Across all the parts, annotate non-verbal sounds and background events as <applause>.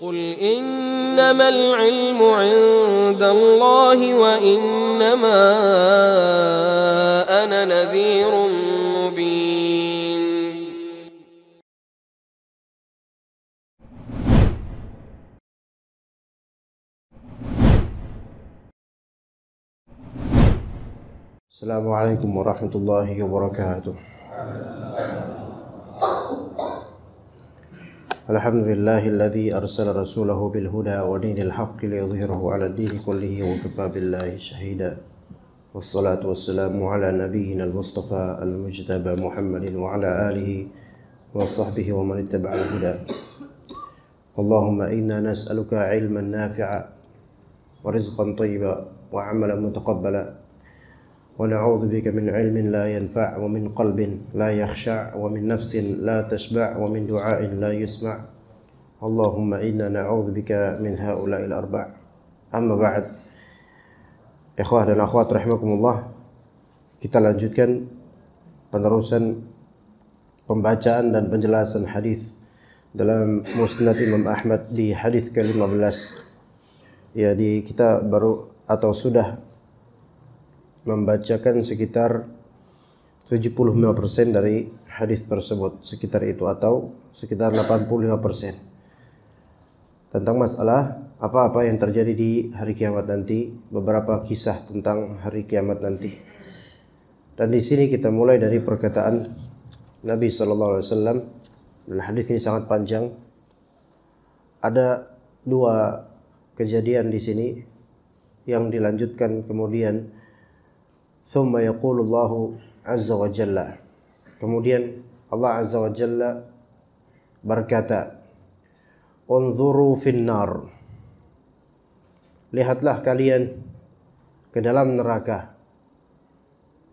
قل انما العلم عند الله وانما انا نذير مبين السلام عليكم ورحمه الله وبركاته الحمد لله الذي أرسل رسوله بالهدى ودين الحق ليظهره على الدين كله وكفى بالله شهيدا والصلاة والسلام على نبينا المصطفى المجتبى محمد وعلى آله وصحبه ومن اتبع الهدى اللهم إنا نسألك علما نافعا ورزقا طيبا وعملا متقبلا ونعوذ بك من علم لا ينفع ومن قلب لا يخشع ومن نفس لا تشبع ومن دعاء لا يسمع اللهم إنا نعوذ بك من هؤلاء الأربع أما بعد إخوة dan رحمكم الله kita lanjutkan penerusan pembacaan dan penjelasan hadis dalam Musnad Imam Ahmad di hadis ke-15 ya di kita baru atau sudah membacakan sekitar 75% dari hadis tersebut sekitar itu atau sekitar 85% tentang masalah apa-apa yang terjadi di hari kiamat nanti beberapa kisah tentang hari kiamat nanti dan di sini kita mulai dari perkataan Nabi saw. dan hadis ini sangat panjang ada dua kejadian di sini yang dilanjutkan kemudian Summa yaqulullahu azza wa jalla. Kemudian Allah azza wa jalla berkata, "Unzuru finnar." Lihatlah kalian ke dalam neraka.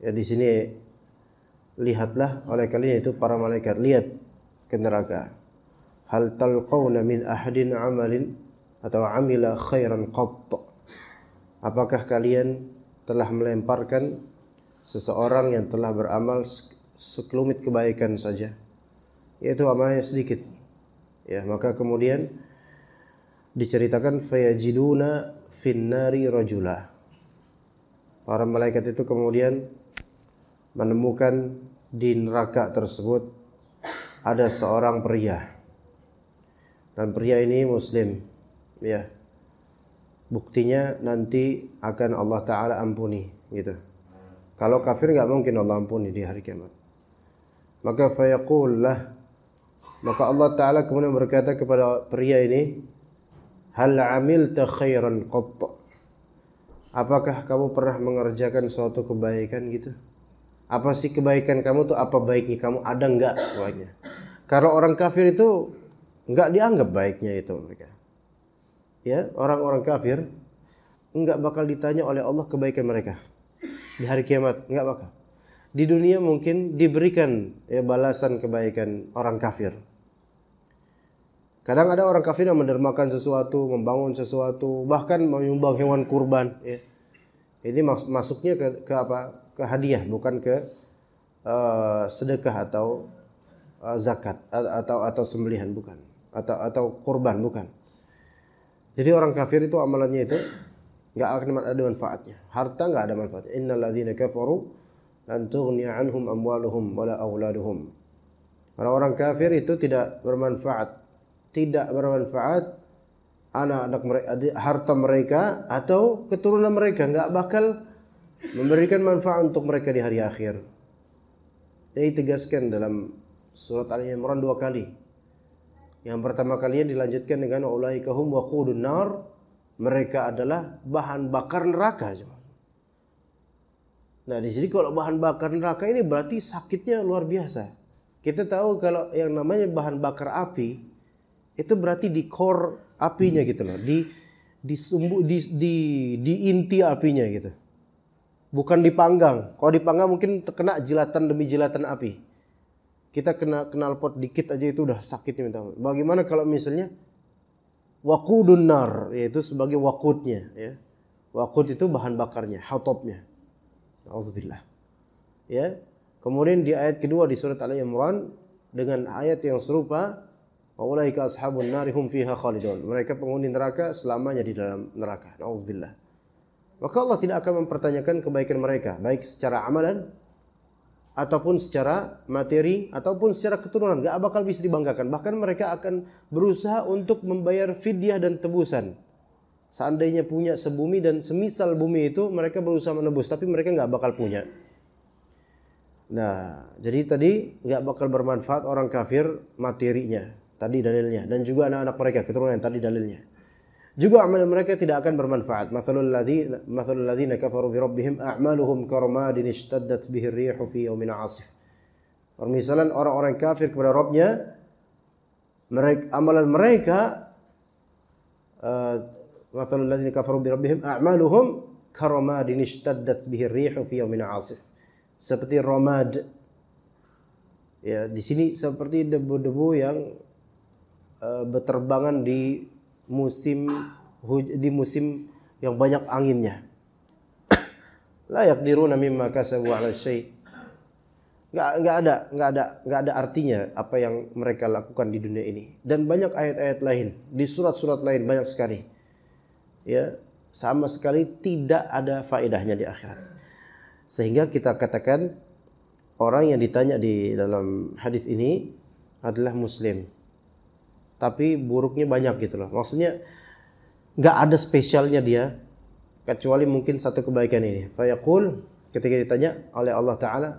Ya di sini lihatlah oleh kalian itu para malaikat lihat ke neraka. Hal talqawna min ahadin amalin atau amila khairan qatt. Apakah kalian telah melemparkan seseorang yang telah beramal sekelumit kebaikan saja yaitu amalnya sedikit ya maka kemudian diceritakan fayajiduna finnari rajula para malaikat itu kemudian menemukan di neraka tersebut ada seorang pria dan pria ini muslim ya buktinya nanti akan Allah Ta'ala ampuni gitu kalau kafir nggak mungkin Allah ampuni di hari kiamat maka fayaqul lah maka Allah Ta'ala kemudian berkata kepada pria ini hal amil khairan qatt apakah kamu pernah mengerjakan suatu kebaikan gitu apa sih kebaikan kamu tuh apa baiknya kamu ada nggak pokoknya karena orang kafir itu nggak dianggap baiknya itu mereka ya orang-orang kafir enggak bakal ditanya oleh Allah kebaikan mereka di hari kiamat enggak bakal di dunia mungkin diberikan ya balasan kebaikan orang kafir kadang ada orang kafir yang mendermakan sesuatu membangun sesuatu bahkan menyumbang hewan kurban ya ini masuknya ke, ke apa ke hadiah bukan ke uh, sedekah atau uh, zakat atau atau sembelihan bukan atau atau kurban bukan jadi orang kafir itu amalannya itu nggak akan ada manfaatnya. Harta nggak ada manfaatnya. Innal ladzina kafaru lan tughniya anhum amwaluhum wala auladuhum. Orang-orang kafir itu tidak bermanfaat. Tidak bermanfaat anak-anak mereka, harta mereka atau keturunan mereka nggak bakal memberikan manfaat untuk mereka di hari akhir. Ini ditegaskan dalam surat Al Imran dua kali. Yang pertama kalian dilanjutkan dengan ulaikahum wa nar. Mereka adalah bahan bakar neraka. Nah, di sini kalau bahan bakar neraka ini berarti sakitnya luar biasa. Kita tahu kalau yang namanya bahan bakar api itu berarti di core apinya gitu loh, di di sumbu di di, di inti apinya gitu. Bukan dipanggang. Kalau dipanggang mungkin terkena jelatan demi jelatan api kita kena kenal pot dikit aja itu udah sakitnya minta ampun. Bagaimana kalau misalnya wakudun nar yaitu sebagai wakutnya ya. Wakut itu bahan bakarnya, hotopnya. Alhamdulillah. Ya. Kemudian di ayat kedua di surat Al Imran dengan ayat yang serupa Waulaika ashabun narihum fiha khalidun. Mereka penghuni neraka selamanya di dalam neraka. Alhamdulillah. Maka Allah tidak akan mempertanyakan kebaikan mereka, baik secara amalan ataupun secara materi ataupun secara keturunan gak bakal bisa dibanggakan bahkan mereka akan berusaha untuk membayar fidyah dan tebusan seandainya punya sebumi dan semisal bumi itu mereka berusaha menebus tapi mereka gak bakal punya nah jadi tadi gak bakal bermanfaat orang kafir materinya tadi dalilnya dan juga anak-anak mereka keturunan yang tadi dalilnya juga amal mereka tidak akan bermanfaat. Masalul ladzina masalul ladzina kafaru bi rabbihim a'maluhum karamadin ishtaddat bihi rihu fi yawmin 'asif. Permisalan orang-orang kafir kepada Rabbnya mereka amalan mereka eh, masalul ladzina kafaru bi rabbihim a'maluhum karamadin ishtaddat bihi rihu fi yawmin 'asif. Seperti ramad ya di sini seperti debu-debu yang uh, berterbangan di musim di musim yang banyak anginnya. <coughs> Layak diru nami maka sebuah syai. Gak gak ada, gak ada, gak ada artinya apa yang mereka lakukan di dunia ini. Dan banyak ayat-ayat lain, di surat-surat lain banyak sekali. Ya, sama sekali tidak ada faedahnya di akhirat. Sehingga kita katakan orang yang ditanya di dalam hadis ini adalah muslim tapi buruknya banyak gitu loh maksudnya nggak ada spesialnya dia kecuali mungkin satu kebaikan ini fayaqul ketika ditanya oleh Allah taala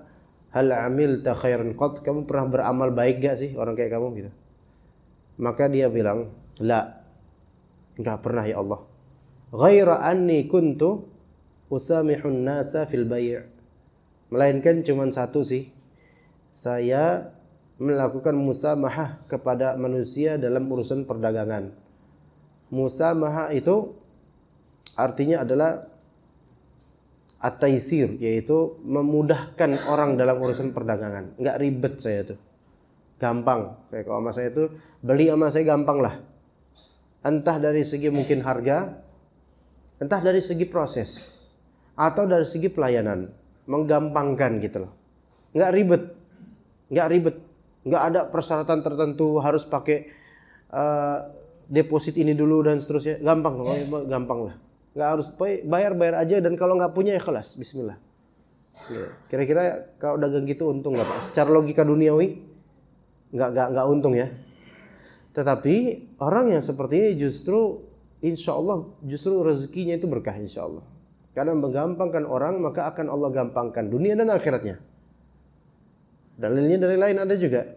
hal amil ta khairan qad kamu pernah beramal baik gak sih orang kayak kamu gitu maka dia bilang la nggak pernah ya Allah ghaira anni kuntu usamihun nasa fil bai'. melainkan cuman satu sih saya melakukan musamahah kepada manusia dalam urusan perdagangan. Musamahah itu artinya adalah ataisir yaitu memudahkan orang dalam urusan perdagangan. Enggak ribet saya tuh. Gampang. Kayak kalau sama saya itu beli sama saya gampang lah. Entah dari segi mungkin harga, entah dari segi proses atau dari segi pelayanan. Menggampangkan gitu loh. Enggak ribet. Enggak ribet nggak ada persyaratan tertentu harus pakai uh, deposit ini dulu dan seterusnya gampang kalau gampang lah nggak harus bayar bayar aja dan kalau nggak punya ya kelas Bismillah iya. kira-kira kalau dagang gitu untung nggak pak secara logika duniawi nggak nggak nggak untung ya tetapi orang yang seperti ini justru insya Allah justru rezekinya itu berkah insya Allah karena menggampangkan orang maka akan Allah gampangkan dunia dan akhiratnya. Dalilnya dari lain ada juga.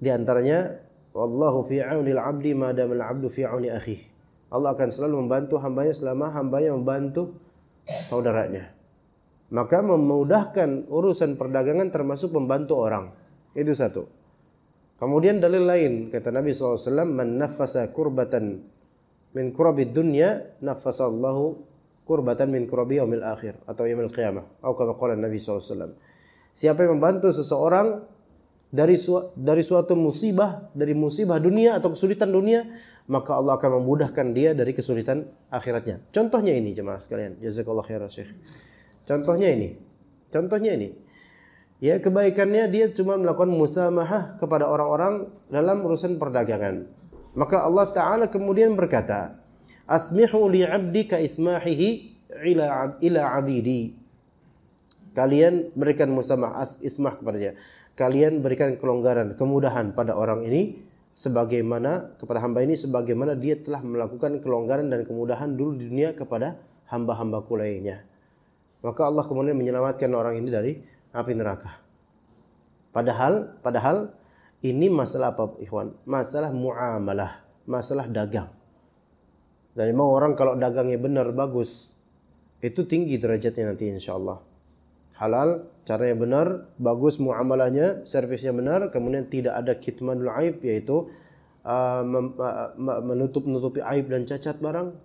Di antaranya wallahu fi al abdi ma al abdu fi auni akhihi. Allah akan selalu membantu hambanya selama hambanya membantu saudaranya. Maka memudahkan urusan perdagangan termasuk membantu orang. Itu satu. Kemudian dalil lain kata Nabi SAW man nafasa kurbatan min kurabi dunya Allahu kurbatan min kurabi yaumil akhir atau yaumil qiyamah atau kama Nabi SAW. Siapa yang membantu seseorang dari su dari suatu musibah, dari musibah dunia atau kesulitan dunia, maka Allah akan memudahkan dia dari kesulitan akhiratnya. Contohnya ini jemaah sekalian. Jazakallah khairan Syekh. Contohnya ini. Contohnya ini. Ya, kebaikannya dia cuma melakukan musamaha kepada orang-orang dalam urusan perdagangan. Maka Allah taala kemudian berkata, "Asmihu li 'abdika ismahihi ila ila 'abidi." Kalian berikan musamah ismah kepada kalian berikan kelonggaran, kemudahan pada orang ini sebagaimana kepada hamba ini sebagaimana dia telah melakukan kelonggaran dan kemudahan dulu di dunia kepada hamba hamba lainnya. Maka Allah kemudian menyelamatkan orang ini dari api neraka. Padahal padahal ini masalah apa ikhwan? Masalah muamalah, masalah dagang. Dan memang orang kalau dagangnya benar bagus, itu tinggi derajatnya nanti insya Allah halal, caranya benar, bagus muamalahnya, servisnya benar, kemudian tidak ada kitmanul aib yaitu uh, uh menutup-nutupi aib dan cacat barang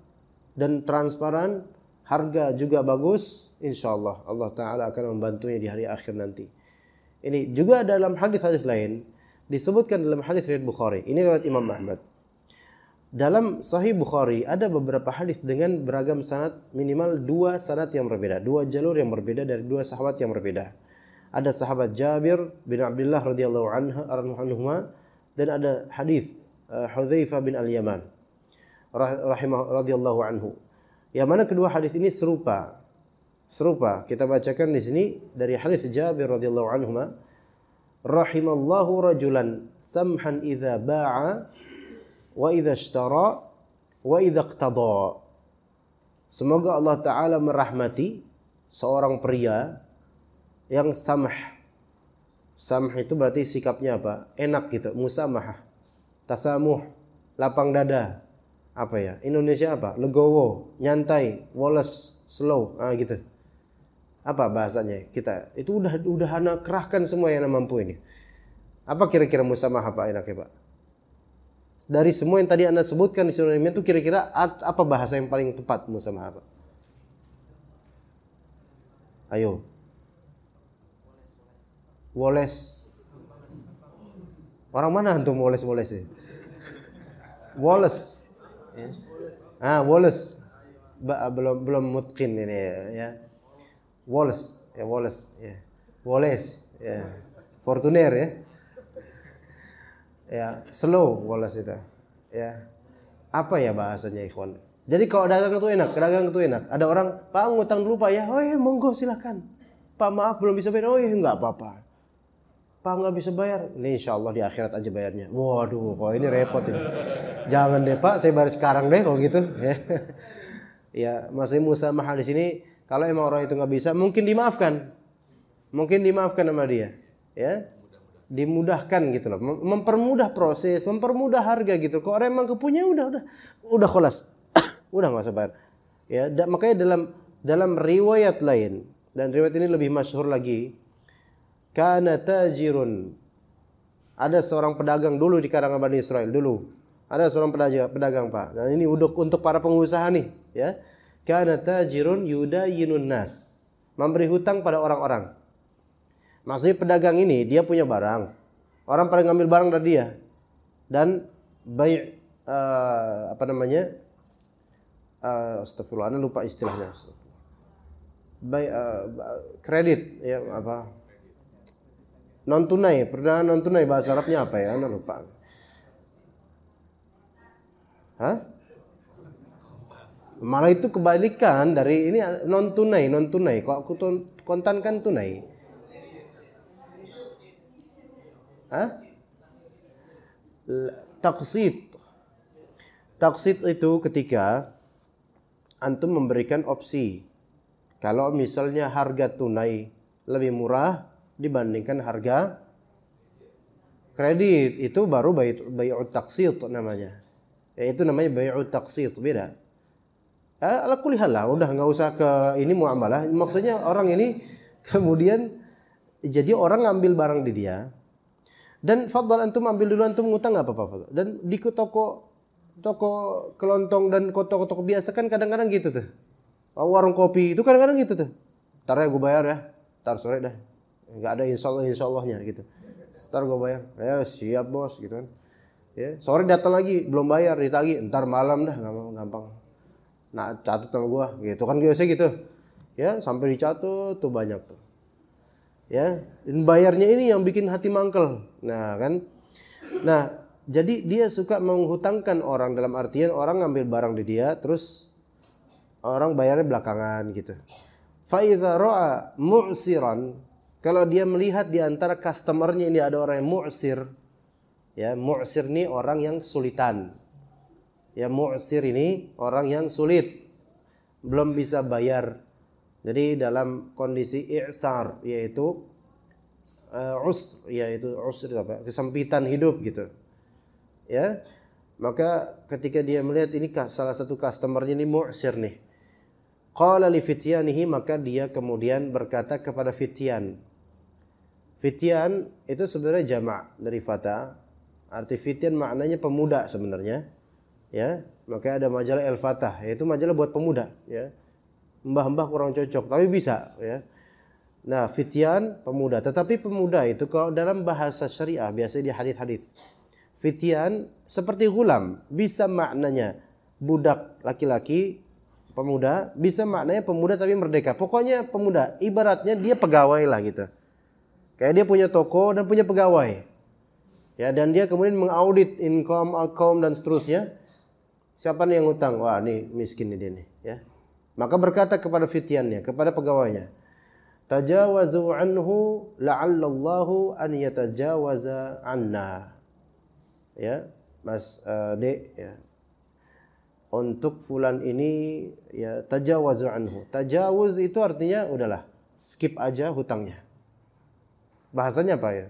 dan transparan, harga juga bagus, insyaallah Allah taala akan membantunya di hari akhir nanti. Ini juga dalam hadis-hadis lain disebutkan dalam hadis riwayat Bukhari. Ini riwayat Imam Ahmad dalam Sahih Bukhari ada beberapa hadis dengan beragam sanad minimal dua sanad yang berbeda, dua jalur yang berbeda dari dua sahabat yang berbeda. Ada sahabat Jabir bin Abdullah radhiyallahu anhu dan ada hadis eh, Hudzaifah bin Al-Yaman rahimah radhiyallahu anhu. Yang mana kedua hadis ini serupa. Serupa kita bacakan di sini dari hadis Jabir radhiyallahu anhu rahimallahu rajulan samhan idza ba'a wa idza ishtara wa idza iqtada. Semoga Allah taala merahmati seorang pria yang samah, samah itu berarti sikapnya apa? Enak gitu, musamah. Tasamuh, lapang dada. Apa ya? Indonesia apa? Legowo, nyantai, woles, slow, ah gitu. Apa bahasanya? Kita itu udah udah anak kerahkan semua yang mampu ini. Apa kira-kira musamah apa ya Pak? dari semua yang tadi anda sebutkan di sinonimnya itu kira-kira apa bahasa yang paling tepat sama apa? Ayo. Woles. Orang mana antum Woles Woles ya? Woles. Ya. Ah, Woles. belum belum mutkin ini ya, ya. Woles, ya Woles, ya. Woles, ya. Fortuner ya ya slow bola itu ya apa ya bahasanya ikhwan jadi kalau dagang itu enak dagang itu enak ada orang pak ngutang dulu pak ya oh ya monggo silahkan pak maaf belum bisa bayar oh ya nggak apa-apa pak nggak bisa bayar ini insya Allah di akhirat aja bayarnya waduh kok ini repot ini jangan deh pak saya bayar sekarang deh kalau gitu <laughs> ya ya maksudnya Musa mahal di sini kalau emang orang itu nggak bisa mungkin dimaafkan mungkin dimaafkan sama dia ya dimudahkan gitu loh mempermudah proses mempermudah harga gitu kok orang emang kepunya udah udah udah kelas <coughs> udah nggak sabar ya da, makanya dalam dalam riwayat lain dan riwayat ini lebih masyhur lagi karena tajirun ada seorang pedagang dulu di karangan Bani Israel dulu ada seorang pedagang pedagang Pak dan ini untuk untuk para pengusaha nih ya karena tajirun Yuda nas memberi hutang pada orang-orang Maksudnya pedagang ini dia punya barang. Orang pada ngambil barang dari dia. Dan baik uh, eh, apa namanya? Uh, astagfirullah, lupa istilahnya. Baik uh, eh, kredit ya apa? Non tunai, pernah non tunai bahasa Arabnya apa ya? Anda lupa. Hah? Malah itu kebalikan dari ini non tunai, non tunai. Kok aku kontan kan tunai Taksit, taksit itu ketika antum memberikan opsi. Kalau misalnya harga tunai lebih murah dibandingkan harga kredit, itu baru bayu taksit namanya. Ya, itu namanya bayu taksit, beda. Ya, ala kulihal lah, udah nggak usah ke ini muamalah. Maksudnya orang ini <laughs> kemudian jadi orang ngambil barang di dia, dan fadal antum ambil dulu antum ngutang nggak apa-apa Dan di toko toko kelontong dan toko-toko biasa kan kadang-kadang gitu tuh. Oh, warung kopi itu kadang-kadang gitu tuh. Ntar ya gue bayar ya. Ntar sore dah. Gak ada insya Allah insya gitu. Ntar gue bayar. Ya siap bos gitu kan. Ya, sore datang lagi belum bayar ditagi. Ntar malam dah gampang. gampang. Nah catat sama gue gitu kan biasa gitu. Ya sampai dicatat tuh banyak tuh ya dan bayarnya ini yang bikin hati mangkel nah kan nah jadi dia suka menghutangkan orang dalam artian orang ngambil barang di dia terus orang bayarnya belakangan gitu faiza roa mu'siran kalau dia melihat di antara customernya ini ada orang yang mu'sir ya mu'sir ini orang yang sulitan ya mu'sir ini orang yang sulit belum bisa bayar jadi dalam kondisi i'sar yaitu uh, us yaitu usr apa? kesempitan hidup gitu. Ya. Maka ketika dia melihat ini salah satu customernya ini mu'sir nih. Qala li fityanihi maka dia kemudian berkata kepada fityan. Fityan itu sebenarnya jamak dari fata. Arti fityan maknanya pemuda sebenarnya. Ya, maka ada majalah El Fatah, yaitu majalah buat pemuda, ya mbah-mbah kurang cocok, tapi bisa ya. Nah, fitian pemuda. Tetapi pemuda itu kalau dalam bahasa syariah biasanya di hadis-hadis. Fitian seperti gulam, bisa maknanya budak laki-laki, pemuda, bisa maknanya pemuda tapi merdeka. Pokoknya pemuda, ibaratnya dia pegawai lah gitu. Kayak dia punya toko dan punya pegawai. Ya, dan dia kemudian mengaudit income, outcome dan seterusnya. Siapa nih yang utang? Wah, nih miskin nih dia nih, ya. Maka berkata kepada fitiannya, kepada pegawainya, tajawazu anhu la'allallahu an yatajawaza anna. Ya, Mas uh, eh, D ya. Untuk fulan ini ya tajawazu anhu. Tajawuz itu artinya udahlah, skip aja hutangnya. Bahasanya apa ya?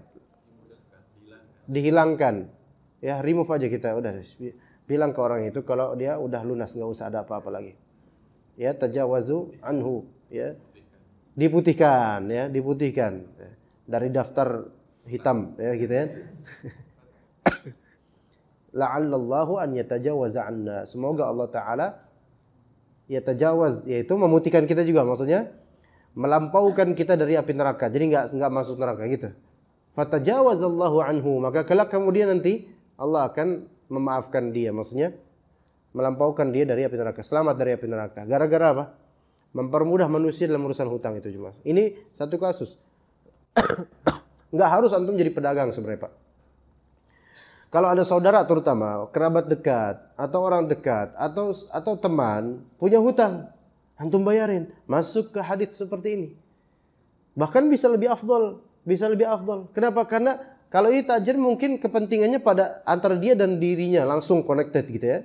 Dihilangkan. Ya, remove aja kita udah bilang ke orang itu kalau dia udah lunas nggak usah ada apa-apa lagi ya tajawazu anhu ya diputihkan ya diputihkan dari daftar hitam ya gitu ya <coughs> la'allallahu an yatajawaza anna semoga Allah taala ya yatajawaz yaitu memutihkan kita juga maksudnya melampaukan kita dari api neraka jadi nggak nggak masuk neraka gitu fatajawazallahu anhu maka kelak kemudian nanti Allah akan memaafkan dia maksudnya melampaukan dia dari api neraka, selamat dari api neraka. Gara-gara apa? Mempermudah manusia dalam urusan hutang itu cuma. Ini satu kasus. <coughs> Nggak harus antum jadi pedagang sebenarnya Pak. Kalau ada saudara terutama, kerabat dekat atau orang dekat atau atau teman punya hutang, antum bayarin. Masuk ke hadis seperti ini. Bahkan bisa lebih afdol, bisa lebih afdol. Kenapa? Karena kalau ini tajir mungkin kepentingannya pada antara dia dan dirinya langsung connected gitu ya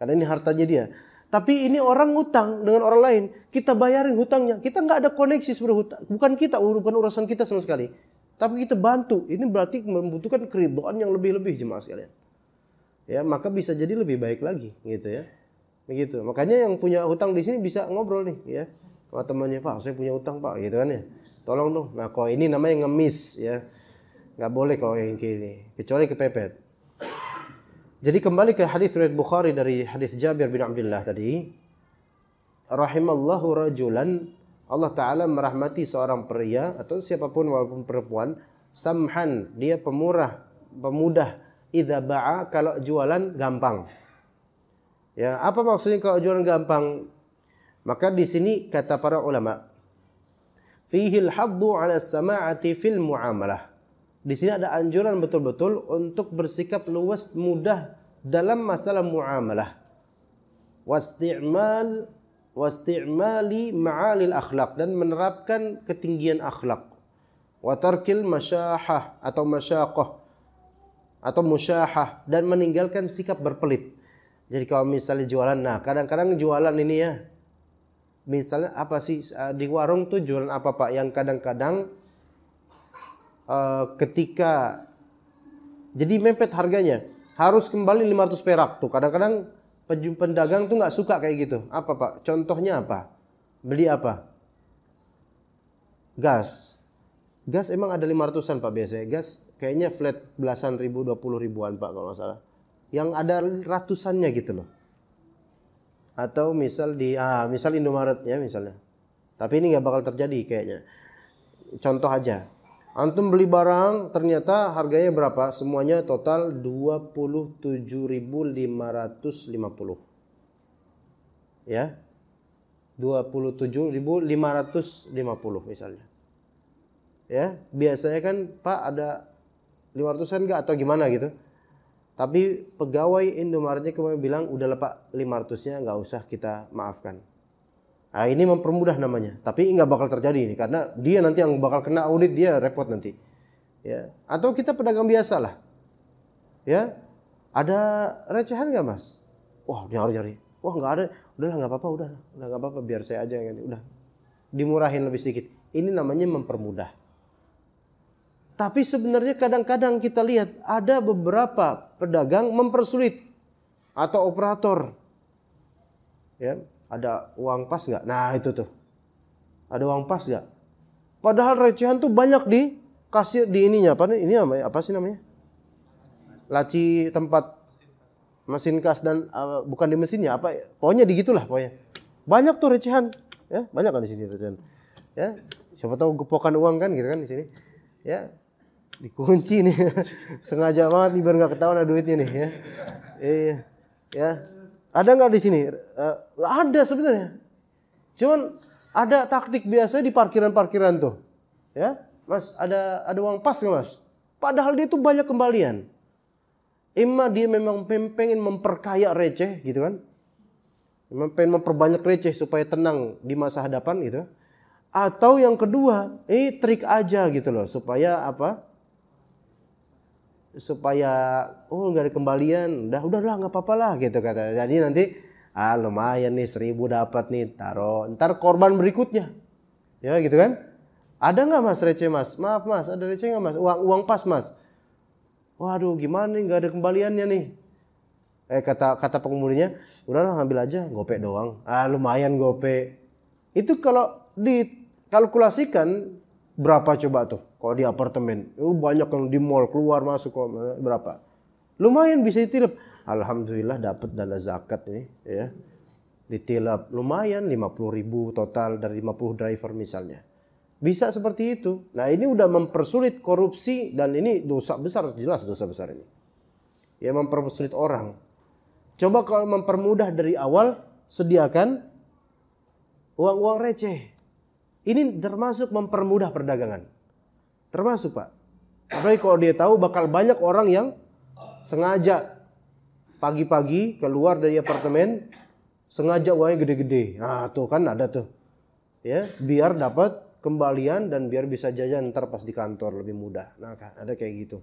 karena ini hartanya dia. Tapi ini orang ngutang dengan orang lain, kita bayarin hutangnya. Kita nggak ada koneksi sebenarnya hutang. Bukan kita, bukan urusan kita sama sekali. Tapi kita bantu. Ini berarti membutuhkan keridoan yang lebih-lebih jemaah sekalian. Ya, maka bisa jadi lebih baik lagi gitu ya. Begitu. Makanya yang punya hutang di sini bisa ngobrol nih ya. Sama temannya, "Pak, saya punya hutang, Pak." gitu kan ya. Tolong dong. Nah, kalau ini namanya ngemis ya. Nggak boleh kalau yang kayak ini, kecuali kepepet. Jadi kembali ke hadis riwayat Bukhari dari hadis Jabir bin Abdullah tadi. Rahimallahu rajulan Allah Ta'ala merahmati seorang pria atau siapapun walaupun perempuan samhan dia pemurah pemudah idza ba'a kalau jualan gampang ya apa maksudnya kalau jualan gampang maka di sini kata para ulama al haddu ala sama'ati fil muamalah di sini ada anjuran betul-betul untuk bersikap luas mudah dalam masalah muamalah. Wasti'mal wasti'mali ma'alil akhlak dan menerapkan ketinggian akhlak. Watarkil masyahah atau masyaqah atau musyahah dan meninggalkan sikap berpelit. Jadi kalau misalnya jualan, nah kadang-kadang jualan ini ya, misalnya apa sih eh, di warung tuh jualan apa pak? Yang kadang-kadang uh, ketika jadi mepet harganya harus kembali 500 perak tuh kadang-kadang pedagang tuh nggak suka kayak gitu apa pak contohnya apa beli apa gas gas emang ada 500an pak biasanya gas kayaknya flat belasan ribu dua puluh ribuan pak kalau nggak salah yang ada ratusannya gitu loh atau misal di ah misal Indomaret ya misalnya tapi ini nggak bakal terjadi kayaknya contoh aja Antum beli barang ternyata harganya berapa? Semuanya total 27.550. Ya. 27.550 misalnya. Ya, biasanya kan Pak ada 500-an enggak atau gimana gitu. Tapi pegawai Indomaretnya kemarin bilang udah Pak 500-nya enggak usah kita maafkan. Nah, ini mempermudah namanya. Tapi nggak bakal terjadi ini karena dia nanti yang bakal kena audit dia repot nanti. Ya. Atau kita pedagang biasa lah. Ya. Ada recehan nggak mas? Wah nyari-nyari. Wah nggak ada. Udahlah nggak apa-apa. Udah udah nggak apa-apa. Biar saya aja yang ini. Udah dimurahin lebih sedikit. Ini namanya mempermudah. Tapi sebenarnya kadang-kadang kita lihat ada beberapa pedagang mempersulit atau operator. Ya, ada uang pas nggak? Nah itu tuh. Ada uang pas nggak? Padahal recehan tuh banyak di kasir di ininya apa nih? ini namanya apa sih namanya? Laci tempat mesin kas dan uh, bukan di mesinnya apa ya? pokoknya digitulah pokoknya. Banyak tuh recehan ya, banyak kan di sini recehan. Ya, siapa tahu gepokan uang kan gitu kan di sini. Ya, dikunci nih <laughs> sengaja banget nih biar nggak ketahuan ada duitnya nih ya iya ya ada nggak di sini? Uh, ada sebenarnya. Cuman ada taktik biasa di parkiran-parkiran tuh. Ya, Mas, ada ada uang pas nggak Mas? Padahal dia tuh banyak kembalian. Ima dia memang pengen memperkaya receh gitu kan. Memang pengen memperbanyak receh supaya tenang di masa hadapan gitu. Atau yang kedua, ini trik aja gitu loh supaya apa? supaya oh nggak ada kembalian udah udahlah nggak apa-apa lah gitu kata jadi nanti ah lumayan nih seribu dapat nih taruh ntar korban berikutnya ya gitu kan ada nggak mas receh mas maaf mas ada receh nggak mas uang uang pas mas waduh gimana nih nggak ada kembaliannya nih eh kata kata pengemudinya udahlah ambil aja gopek doang ah lumayan gopek itu kalau dikalkulasikan berapa coba tuh kalau di apartemen, itu uh, banyak yang di mall keluar masuk berapa? Lumayan bisa ditilap. Alhamdulillah dapat dana zakat ini ya. Ditilap lumayan 50 ribu total dari 50 driver misalnya. Bisa seperti itu. Nah ini udah mempersulit korupsi dan ini dosa besar, jelas dosa besar ini. Ya mempersulit orang. Coba kalau mempermudah dari awal, sediakan uang-uang receh. Ini termasuk mempermudah perdagangan. Termasuk Pak. Apalagi kalau dia tahu bakal banyak orang yang sengaja pagi-pagi keluar dari apartemen sengaja uangnya gede-gede. Nah, tuh kan ada tuh. Ya, biar dapat kembalian dan biar bisa jajan ntar pas di kantor lebih mudah. Nah, kan ada kayak gitu.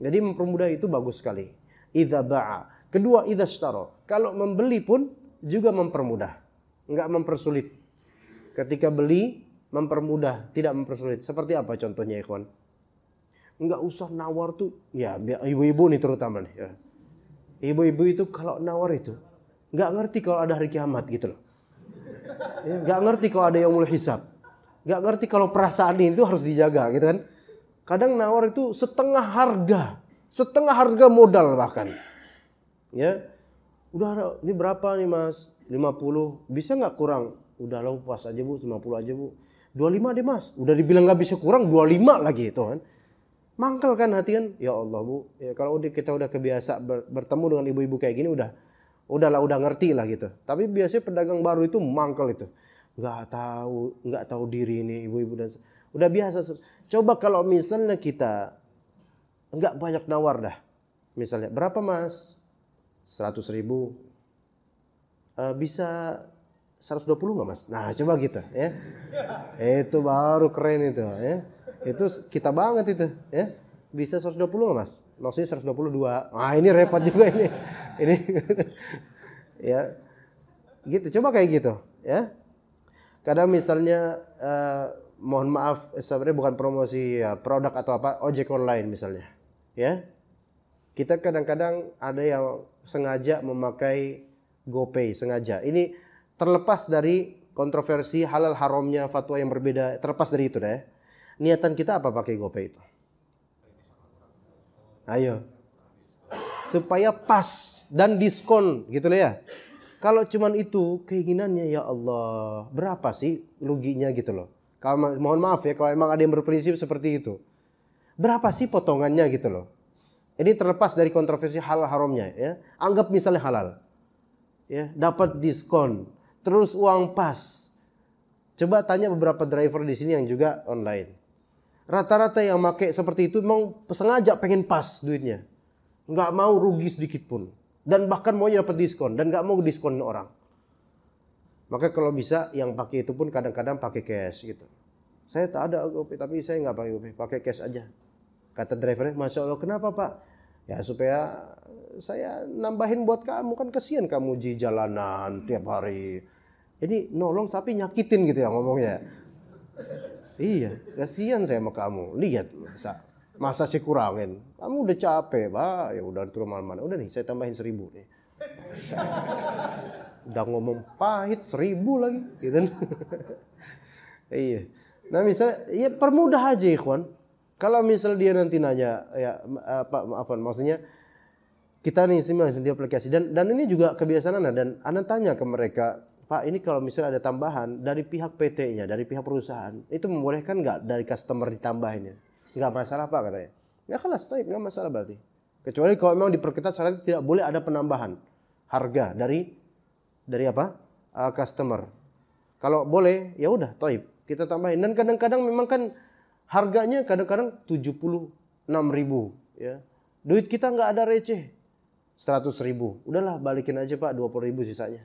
Jadi mempermudah itu bagus sekali. Idza ba'a. Kedua, idza staro. Kalau membeli pun juga mempermudah, nggak mempersulit. Ketika beli mempermudah, tidak mempersulit. Seperti apa contohnya ikhwan? Enggak usah nawar tuh, ya ibu-ibu nih terutama nih. Ya. Ibu-ibu itu kalau nawar itu nggak ngerti kalau ada hari kiamat gitu loh. Ya, nggak ngerti kalau ada yang mulai hisap. Nggak ngerti kalau perasaan ini itu harus dijaga gitu kan. Kadang nawar itu setengah harga, setengah harga modal bahkan. Ya, udah ini berapa nih mas? 50, bisa nggak kurang? Udah lah puas aja bu, 50 aja bu 25 deh mas udah dibilang gak bisa kurang 25 lagi itu kan mangkel kan hati kan ya Allah bu ya, kalau udah kita udah kebiasa ber, bertemu dengan ibu-ibu kayak gini udah udahlah udah ngerti lah gitu tapi biasanya pedagang baru itu mangkel itu Gak tahu gak tahu diri ini ibu-ibu dan udah biasa coba kalau misalnya kita Gak banyak nawar dah misalnya berapa mas 100 ribu Uh, bisa 120 nggak mas? Nah coba gitu ya. Itu baru keren itu ya. Itu kita banget itu ya. Bisa 120 nggak mas? Maksudnya 122. Nah ini repot juga ini. <laughs> Ini <laughs> ya gitu. Coba kayak gitu ya. Kadang misalnya eh, mohon maaf eh, sebenarnya bukan promosi ya, produk atau apa ojek online misalnya ya. Kita kadang-kadang ada yang sengaja memakai GoPay sengaja. Ini terlepas dari kontroversi halal haramnya fatwa yang berbeda terlepas dari itu deh niatan kita apa pakai GoPay itu ayo supaya pas dan diskon gitu loh ya kalau cuman itu keinginannya ya Allah berapa sih ruginya gitu loh kalau mohon maaf ya kalau emang ada yang berprinsip seperti itu berapa sih potongannya gitu loh ini terlepas dari kontroversi halal haramnya ya anggap misalnya halal ya dapat diskon terus uang pas. Coba tanya beberapa driver di sini yang juga online. Rata-rata yang make seperti itu memang sengaja pengen pas duitnya. Nggak mau rugi sedikit pun. Dan bahkan mau dapat diskon. Dan nggak mau diskon orang. Maka kalau bisa yang pakai itu pun kadang-kadang pakai cash gitu. Saya tak ada GoPay tapi saya nggak pakai GoPay. Pakai cash aja. Kata drivernya, Masya Allah kenapa pak? Ya supaya saya nambahin buat kamu kan kesian kamu di jalanan tiap hari. Ini nolong tapi nyakitin gitu ya ngomongnya. iya, kasihan saya sama kamu. Lihat masa masa sih kurangin. Kamu udah capek, Pak. Ya udah turun malam mana Udah nih, saya tambahin seribu nih. udah ngomong pahit seribu lagi gitu. <laughs> iya. Nah misalnya ya permudah aja ikhwan. Kalau misal dia nanti nanya ya apa maafan maksudnya kita nih sih di aplikasi dan dan ini juga kebiasaan anda dan anda tanya ke mereka pak ini kalau misalnya ada tambahan dari pihak PT-nya dari pihak perusahaan itu membolehkan nggak dari customer ditambahin ya nggak masalah pak katanya ya kelas baik nggak masalah berarti kecuali kalau memang diperketat syarat tidak boleh ada penambahan harga dari dari apa uh, customer kalau boleh ya udah toib kita tambahin dan kadang-kadang memang kan harganya kadang-kadang tujuh enam ribu ya duit kita nggak ada receh seratus ribu. Udahlah balikin aja pak dua puluh ribu sisanya.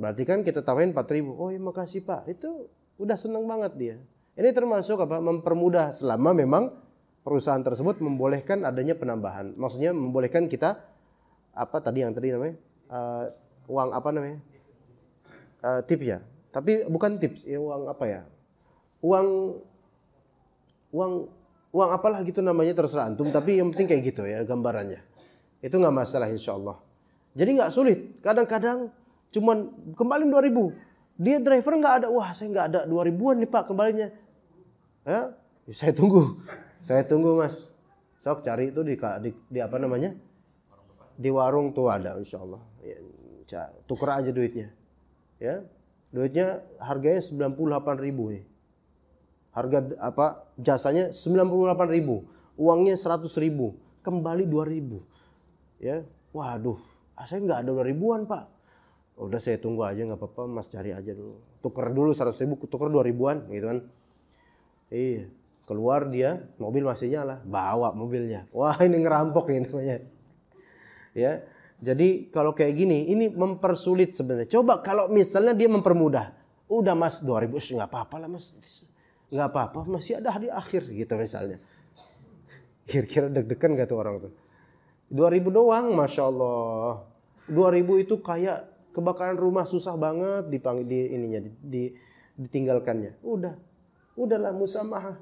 Berarti kan kita tawarin empat ribu. Oh ya makasih pak. Itu udah seneng banget dia. Ini termasuk apa? Mempermudah selama memang perusahaan tersebut membolehkan adanya penambahan. Maksudnya membolehkan kita apa tadi yang tadi namanya uh, uang apa namanya uh, tips ya. Tapi bukan tips ya uang apa ya? Uang uang uang apalah gitu namanya terserah antum. Tapi yang penting kayak gitu ya gambarannya. Itu nggak masalah insya Allah. Jadi nggak sulit. Kadang-kadang cuman kembali 2000. Dia driver nggak ada. Wah saya nggak ada 2000-an nih pak kembalinya. Ya, saya tunggu. Saya tunggu mas. Sok cari itu di, di, di apa namanya? Di warung tuh ada insya Allah. Ya, tuker aja duitnya. Ya, duitnya harganya 98 ribu nih. Harga apa jasanya 98 ribu. Uangnya 100 ribu. Kembali ribu ya waduh ah, saya nggak ada dua ribuan pak udah saya tunggu aja nggak apa-apa mas cari aja dulu tuker dulu seratus ribu tuker dua ribuan gitu kan iya keluar dia mobil masih nyala bawa mobilnya wah ini ngerampok ini namanya ya jadi kalau kayak gini ini mempersulit sebenarnya coba kalau misalnya dia mempermudah udah mas dua 2000 nggak apa-apa lah mas nggak apa-apa masih ada hari akhir gitu misalnya kira-kira deg-degan gak tuh orang tuh ribu doang, masya Allah. ribu itu kayak kebakaran rumah susah banget dipanggil di ininya di, di ditinggalkannya. Udah, udahlah Maha.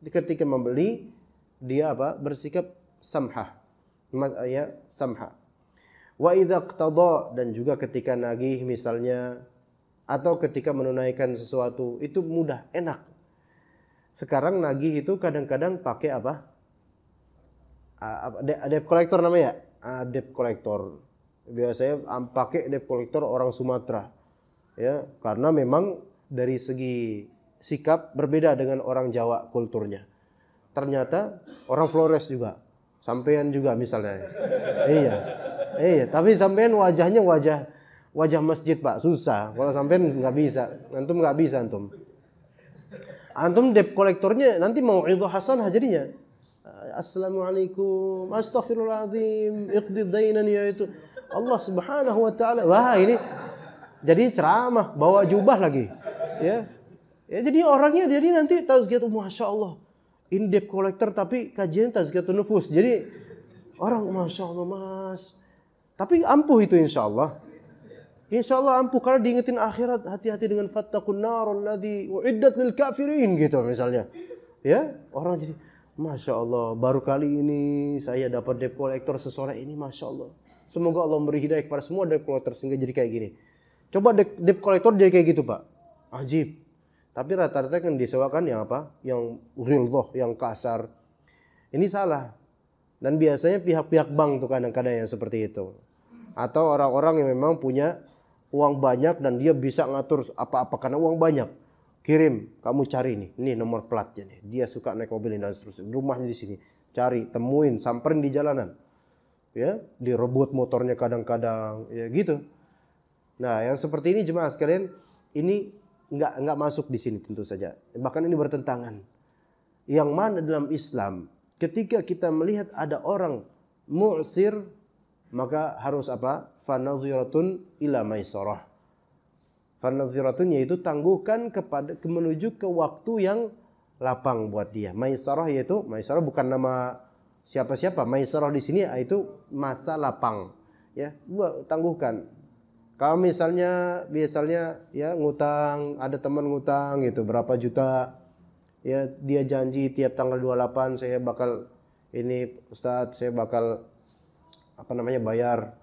Ketika membeli dia apa bersikap samhah, ya samha Wa idza dan juga ketika nagih misalnya atau ketika menunaikan sesuatu itu mudah enak. Sekarang nagih itu kadang-kadang pakai apa? uh, debt collector namanya ya? Uh, debt collector. Biasanya um, pakai debt kolektor orang Sumatera. Ya, karena memang dari segi sikap berbeda dengan orang Jawa kulturnya. Ternyata orang Flores juga, sampean juga misalnya. iya. Iya, tapi sampean wajahnya wajah wajah masjid, Pak. Susah. Kalau sampean nggak bisa, antum nggak bisa antum. Antum debt kolektornya nanti mau itu hasan jadinya assalamualaikum astaghfirullahaladzim iqdi dainan ya itu Allah subhanahu wa ta'ala wah ini jadi ceramah bawa jubah lagi ya ya jadi orangnya jadi nanti tazkiyatun masya Allah ini debt collector tapi kajian tazkiyatun nufus jadi orang masya Allah mas tapi ampuh itu insya Allah Insya Allah ampuh karena diingetin akhirat hati-hati dengan fattaqun nar nadi uiddat lil kafirin gitu misalnya. Ya, orang jadi Masya Allah, baru kali ini saya dapat debt collector sesore ini, Masya Allah. Semoga Allah memberi hidayah kepada semua debt collector sehingga jadi kayak gini. Coba debt collector jadi kayak gitu Pak. Ajib. Tapi rata-rata kan disewakan yang apa? Yang ghilzah, yang kasar. Ini salah. Dan biasanya pihak-pihak bank tuh kadang-kadang yang seperti itu. Atau orang-orang yang memang punya uang banyak dan dia bisa ngatur apa-apa karena uang banyak kirim kamu cari ini ini nomor platnya nih dia suka naik mobil ini dan seterusnya rumahnya di sini cari temuin samperin di jalanan ya direbut motornya kadang-kadang ya gitu nah yang seperti ini jemaah sekalian ini nggak nggak masuk di sini tentu saja bahkan ini bertentangan yang mana dalam Islam ketika kita melihat ada orang mu'sir maka harus apa fanaziratun ila maisarah Fanaziratun yaitu tangguhkan kepada menuju ke waktu yang lapang buat dia. Maisarah yaitu maisarah bukan nama siapa-siapa. Maisarah di sini yaitu masa lapang. Ya, gua tangguhkan. Kalau misalnya biasanya ya ngutang, ada teman ngutang gitu berapa juta. Ya, dia janji tiap tanggal 28 saya bakal ini Ustadz saya bakal apa namanya bayar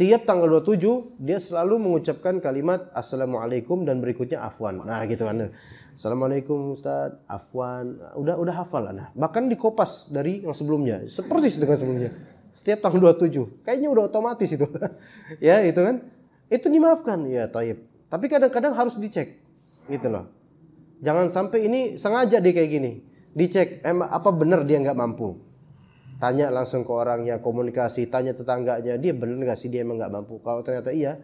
tiap tanggal 27 dia selalu mengucapkan kalimat assalamualaikum dan berikutnya afwan. Nah, gitu kan. Assalamualaikum Ustaz, afwan. Udah udah hafal lah. Bahkan dikopas dari yang sebelumnya, seperti dengan sebelumnya. Setiap tanggal 27. Kayaknya udah otomatis itu. <laughs> ya, itu kan. Itu dimaafkan. Ya, taib. Tapi kadang-kadang harus dicek. Gitu loh. Jangan sampai ini sengaja dia kayak gini. Dicek, em, apa benar dia nggak mampu tanya langsung ke orangnya komunikasi tanya tetangganya dia bener nggak sih dia emang nggak mampu kalau ternyata iya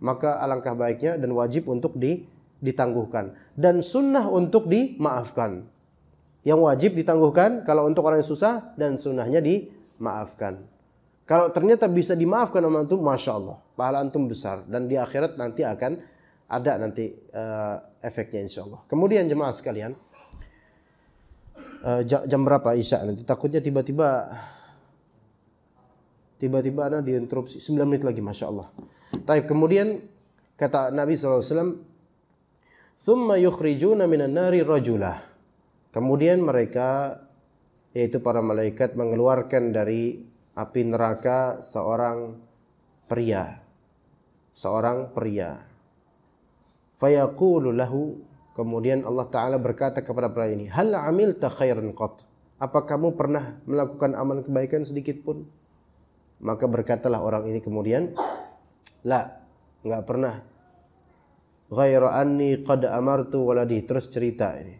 maka alangkah baiknya dan wajib untuk di ditangguhkan dan sunnah untuk dimaafkan yang wajib ditangguhkan kalau untuk orang yang susah dan sunnahnya dimaafkan kalau ternyata bisa dimaafkan sama antum masya Allah pahala antum besar dan di akhirat nanti akan ada nanti uh, efeknya insya Allah kemudian jemaah sekalian uh, jam berapa Isya nanti takutnya tiba-tiba tiba-tiba ada diinterupsi 9 menit lagi Masya Allah Taib kemudian kata Nabi SAW Thumma yukhrijuna minan nari rajulah Kemudian mereka yaitu para malaikat mengeluarkan dari api neraka seorang pria seorang pria fayaqulu lahu Kemudian Allah Ta'ala berkata kepada pria ini, Hal amil khairan qat. Apa kamu pernah melakukan amal kebaikan sedikit pun? Maka berkatalah orang ini kemudian, La, enggak pernah. Ghaira anni qad amartu waladi. Terus cerita ini.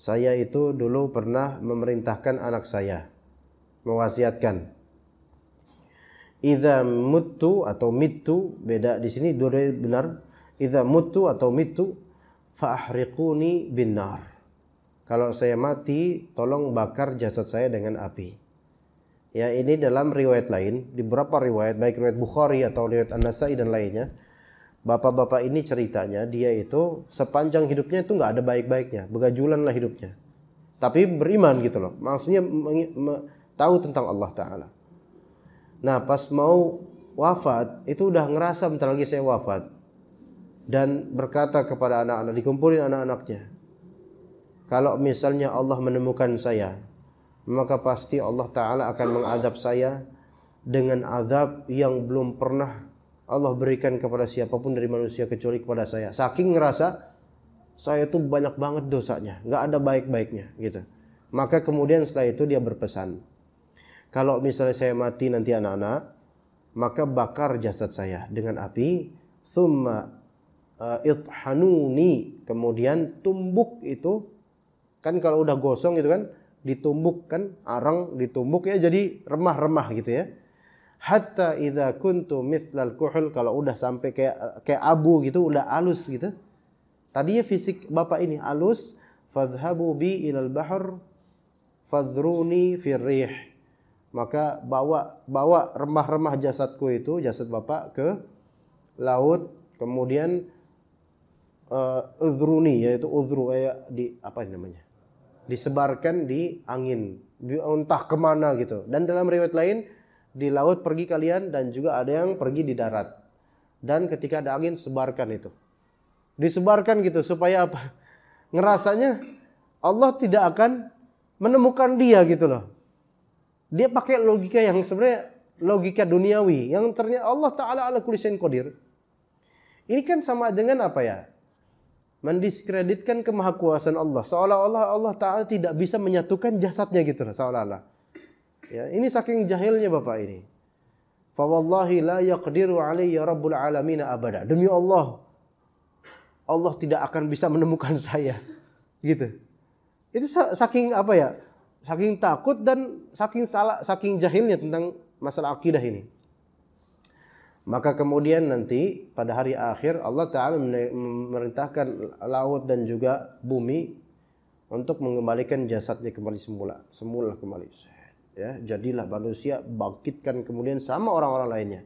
Saya itu dulu pernah memerintahkan anak saya. Mewasiatkan. Iza mutu atau mitu beda di sini dua benar. Iza mutu atau mitu fa'ahriquni bin nar. Kalau saya mati, tolong bakar jasad saya dengan api. Ya, ini dalam riwayat lain, di beberapa riwayat, baik riwayat Bukhari atau riwayat An-Nasai dan lainnya, bapak-bapak ini ceritanya, dia itu sepanjang hidupnya itu nggak ada baik-baiknya, begajulan lah hidupnya. Tapi beriman gitu loh, maksudnya tahu tentang Allah Ta'ala. Nah, pas mau wafat, itu udah ngerasa bentar lagi saya wafat dan berkata kepada anak-anak dikumpulin anak-anaknya kalau misalnya Allah menemukan saya maka pasti Allah taala akan mengadab saya dengan azab yang belum pernah Allah berikan kepada siapapun dari manusia kecuali kepada saya saking ngerasa saya itu banyak banget dosanya nggak ada baik-baiknya gitu maka kemudian setelah itu dia berpesan kalau misalnya saya mati nanti anak-anak maka bakar jasad saya dengan api thumma Eh, ithanuni kemudian tumbuk itu kan kalau udah gosong gitu kan ditumbuk kan arang ditumbuk ya jadi remah-remah gitu ya hatta idza kuntu mithlal kuhul kalau udah sampai kayak kayak abu gitu udah alus gitu tadinya fisik bapak ini alus fadhhabu bi ilal bahr fir firrih maka bawa bawa remah-remah jasadku itu jasad bapak ke laut kemudian uh, eh, udhruni yaitu uzru kayak eh, di apa namanya disebarkan di angin di, entah kemana gitu dan dalam riwayat lain di laut pergi kalian dan juga ada yang pergi di darat dan ketika ada angin sebarkan itu disebarkan gitu supaya apa <laughs> ngerasanya Allah tidak akan menemukan dia gitu loh dia pakai logika yang sebenarnya logika duniawi yang ternyata Allah taala ala kulli qadir ini kan sama dengan apa ya mendiskreditkan kemahakuasaan Allah seolah-olah Allah Taala tidak bisa menyatukan jasadnya gitu seolah-olah ya ini saking jahilnya bapak ini fa wallahi la yaqdiru alayya rabbul alamin abada demi Allah Allah tidak akan bisa menemukan <laughs> saya gitu itu saking apa ya saking takut dan saking salah saking jahilnya tentang masalah akidah ini maka kemudian nanti pada hari akhir Allah Ta'ala memerintahkan laut dan juga bumi untuk mengembalikan jasadnya kembali semula. Semula kembali. Ya, jadilah manusia bangkitkan kemudian sama orang-orang lainnya.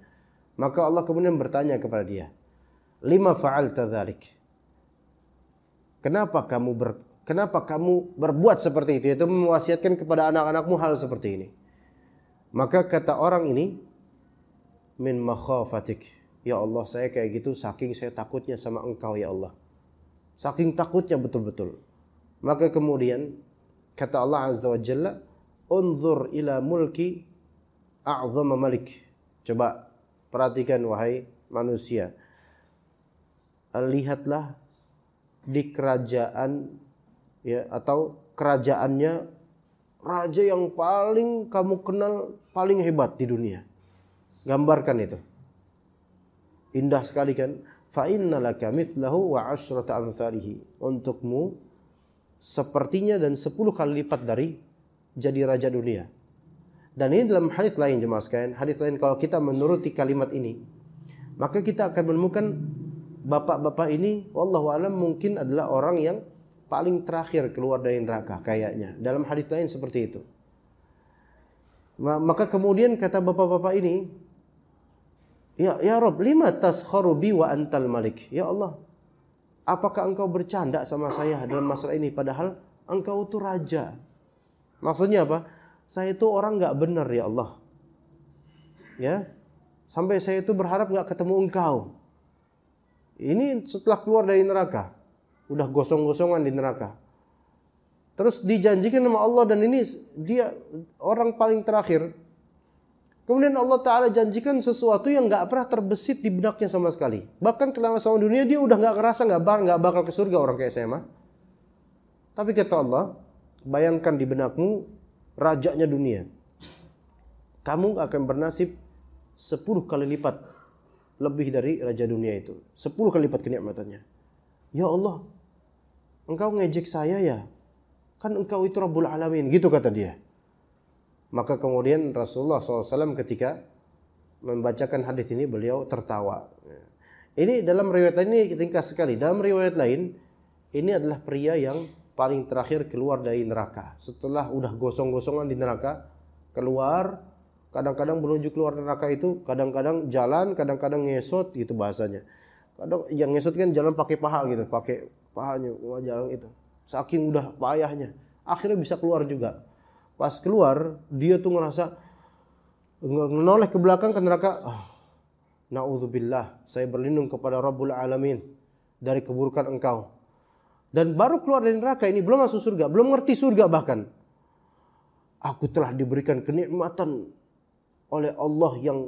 Maka Allah kemudian bertanya kepada dia. Lima fa'al ta'zalik. Kenapa kamu ber, kenapa kamu berbuat seperti itu? Itu mewasiatkan kepada anak-anakmu hal seperti ini. Maka kata orang ini, min makhafatik. Ya Allah, saya kayak gitu saking saya takutnya sama engkau ya Allah. Saking takutnya betul-betul. Maka kemudian kata Allah Azza wa Jalla, "Unzur ila mulki a'zama malik." Coba perhatikan wahai manusia. Lihatlah di kerajaan ya atau kerajaannya raja yang paling kamu kenal paling hebat di dunia. Gambarkan itu. Indah sekali kan? Fa innalaka mithlahu wa asyrata amsalihi. Untukmu sepertinya dan sepuluh kali lipat dari jadi raja dunia. Dan ini dalam hadis lain jemaah sekalian, hadis lain kalau kita menuruti kalimat ini, maka kita akan menemukan bapak-bapak ini wallahu alam mungkin adalah orang yang paling terakhir keluar dari neraka kayaknya. Dalam hadis lain seperti itu. Maka kemudian kata bapak-bapak ini, Ya, ya Rob, lima taskharu bi wa antal malik. Ya Allah, apakah engkau bercanda sama saya dalam masalah ini? Padahal engkau itu raja. Maksudnya apa? Saya itu orang nggak benar ya Allah. Ya, sampai saya itu berharap nggak ketemu engkau. Ini setelah keluar dari neraka, udah gosong-gosongan di neraka. Terus dijanjikan sama Allah dan ini dia orang paling terakhir Kemudian Allah Ta'ala janjikan sesuatu yang gak pernah terbesit di benaknya sama sekali. Bahkan kelamaan sama dunia dia udah gak ngerasa gak, bar, gak bakal ke surga orang kayak saya mah. Tapi kata Allah, bayangkan di benakmu rajanya dunia. Kamu akan bernasib 10 kali lipat lebih dari raja dunia itu. 10 kali lipat kenikmatannya. Ya Allah, engkau ngejek saya ya? Kan engkau itu Rabbul Alamin. Gitu kata dia. Maka kemudian Rasulullah SAW ketika membacakan hadis ini beliau tertawa. Ini dalam riwayat ini ringkas sekali. Dalam riwayat lain ini adalah pria yang paling terakhir keluar dari neraka. Setelah udah gosong-gosongan di neraka, keluar kadang-kadang menuju keluar neraka itu kadang-kadang jalan, kadang-kadang ngesot gitu bahasanya. Kadang yang ngesot kan jalan pakai paha gitu, pakai pahanya jalan itu. Saking udah payahnya, akhirnya bisa keluar juga pas keluar dia tuh ngerasa menoleh ke belakang ke neraka oh, naudzubillah saya berlindung kepada Rabbul Alamin dari keburukan engkau. Dan baru keluar dari neraka ini belum masuk surga, belum ngerti surga bahkan. Aku telah diberikan kenikmatan oleh Allah yang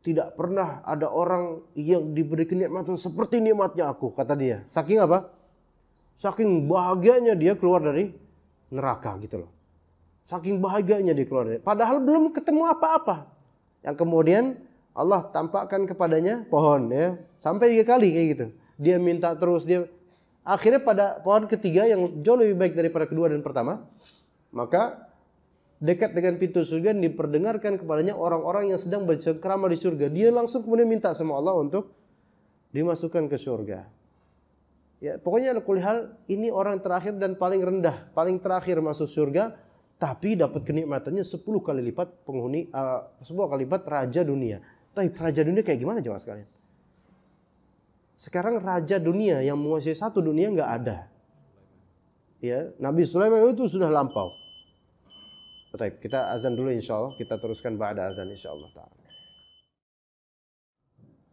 tidak pernah ada orang yang diberi kenikmatan seperti nikmatnya aku, kata dia. Saking apa? Saking bahagianya dia keluar dari neraka gitu loh. Saking bahagianya dikeluarkan. Padahal belum ketemu apa-apa. Yang kemudian Allah tampakkan kepadanya pohon ya. Sampai tiga kali kayak gitu. Dia minta terus dia akhirnya pada pohon ketiga yang jauh lebih baik daripada kedua dan pertama, maka dekat dengan pintu surga diperdengarkan kepadanya orang-orang yang sedang bercengkrama di surga. Dia langsung kemudian minta sama Allah untuk dimasukkan ke surga. Ya, pokoknya kulihal ini orang terakhir dan paling rendah, paling terakhir masuk surga tapi dapat kenikmatannya 10 kali lipat penghuni eh, uh, 10 kali lipat raja dunia. Tapi raja dunia kayak gimana jemaah sekalian? Sekarang raja dunia yang menguasai satu dunia nggak ada. Ya, Nabi Sulaiman itu sudah lampau. Baik, kita azan dulu insya Allah. Kita teruskan ba'da azan insya Allah.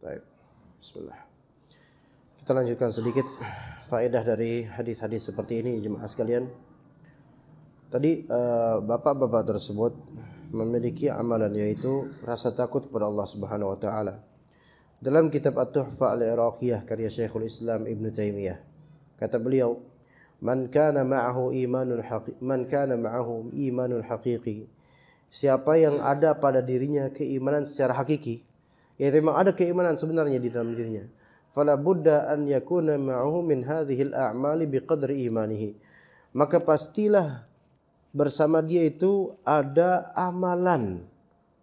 Baik, bismillah. Kita lanjutkan sedikit faedah dari hadis-hadis seperti ini jemaah sekalian. tadi eh, bapak-bapak uh, tersebut memiliki amalan yaitu rasa takut kepada Allah Subhanahu wa taala. Dalam kitab At-Tuhfah Al-Iraqiyah karya Syekhul Islam Ibn Taymiyah kata beliau man kana ma'ahu imanun haqiqi man kana ma'ahu imanun haqiqi siapa yang ada pada dirinya keimanan secara hakiki yaitu memang ada keimanan sebenarnya di dalam dirinya fala budda an yakuna ma'ahu min hadhihi al-a'mali biqadri imanihi maka pastilah bersama dia itu ada amalan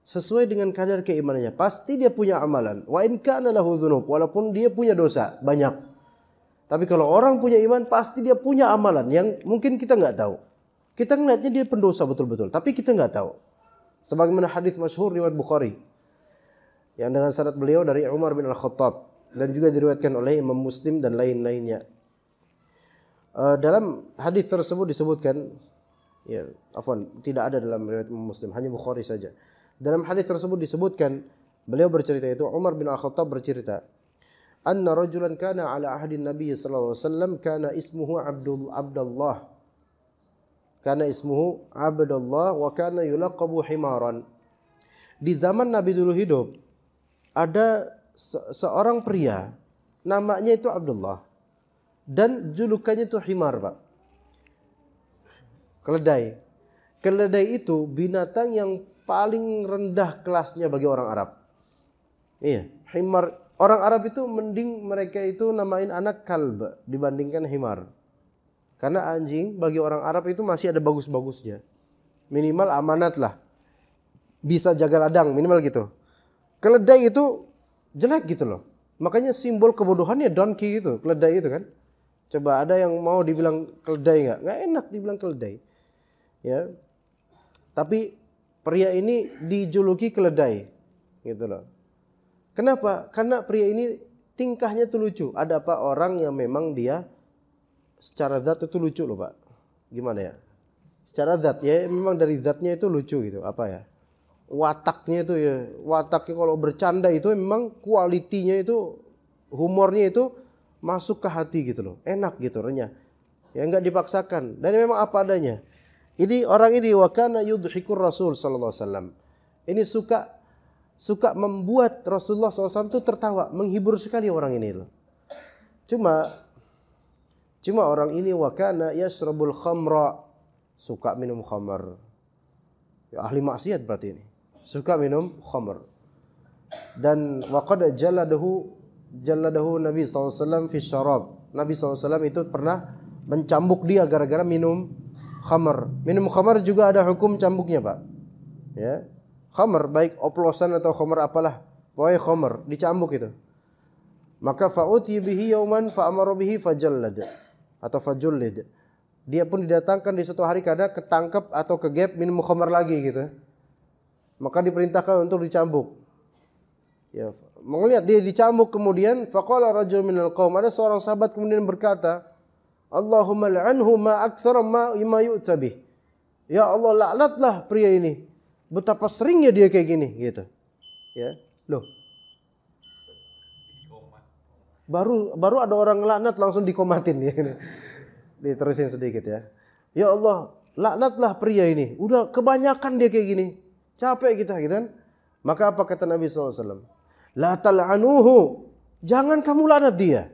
sesuai dengan kadar keimanannya. Pasti dia punya amalan. Wa in kana lahu dhunub, walaupun dia punya dosa banyak. Tapi kalau orang punya iman pasti dia punya amalan yang mungkin kita nggak tahu. Kita ngelihatnya dia pendosa betul-betul, tapi kita nggak tahu. Sebagaimana hadis masyhur riwayat Bukhari yang dengan syarat beliau dari Umar bin Al-Khattab dan juga diriwayatkan oleh Imam Muslim dan lain-lainnya. Eh, dalam hadis tersebut disebutkan ya afwan tidak ada dalam riwayat Muslim hanya Bukhari saja dalam hadis tersebut disebutkan beliau bercerita itu Umar bin Al-Khattab bercerita anna rajulan kana ala ahdi Nabi sallallahu alaihi wasallam kana ismuhu Abdul Abdullah kana ismuhu Abdullah wa kana yulaqabu himaran di zaman Nabi dulu hidup ada se seorang pria namanya itu Abdullah dan julukannya itu himar Pak keledai. Keledai itu binatang yang paling rendah kelasnya bagi orang Arab. Iya, himar orang Arab itu mending mereka itu namain anak kalb dibandingkan himar. Karena anjing bagi orang Arab itu masih ada bagus-bagusnya. Minimal amanat lah. Bisa jaga ladang minimal gitu. Keledai itu jelek gitu loh. Makanya simbol kebodohannya donkey itu, keledai itu kan. Coba ada yang mau dibilang keledai nggak? Nggak enak dibilang keledai ya tapi pria ini dijuluki keledai gitu loh kenapa karena pria ini tingkahnya tuh lucu ada apa orang yang memang dia secara zat itu lucu loh pak gimana ya secara zat ya memang dari zatnya itu lucu gitu apa ya wataknya itu ya wataknya kalau bercanda itu memang kualitinya itu humornya itu masuk ke hati gitu loh enak gitu renyah ya nggak dipaksakan dan memang apa adanya ini orang ini wakana yudhikur Rasul sallallahu alaihi wasallam. Ini suka suka membuat Rasulullah SAW itu tertawa, menghibur sekali orang ini loh. Cuma cuma orang ini wakana yasrabul khamra suka minum khamar. Ya, ahli maksiat berarti ini. Suka minum khamar. Dan waqad jaladahu jaladahu Nabi SAW fi syarab. Nabi SAW itu pernah mencambuk dia gara-gara minum khamar. Minum khamar juga ada hukum cambuknya, Pak. Ya. Khamar baik oplosan atau khamar apalah, pokoknya khamar dicambuk itu. Maka fa'uti bihi yauman fa amara bihi fajallad atau fajullid. Dia pun didatangkan di suatu hari kada ketangkap atau kegap minum khamar lagi gitu. Maka diperintahkan untuk dicambuk. Ya, melihat dia dicambuk kemudian faqala rajul minal qaum ada seorang sahabat kemudian berkata, Allahumma la'anhu ma aktsara ma yu'ta Ya Allah laknatlah pria ini. Betapa seringnya dia kayak gini gitu. Ya. Loh. Baru baru ada orang laknat langsung dikomatin ya. <laughs> Diterusin sedikit ya. Ya Allah, laknatlah pria ini. Udah kebanyakan dia kayak gini. Capek kita gitu kan. Maka apa kata Nabi SAW? La tal'anuhu. Jangan kamu laknat dia.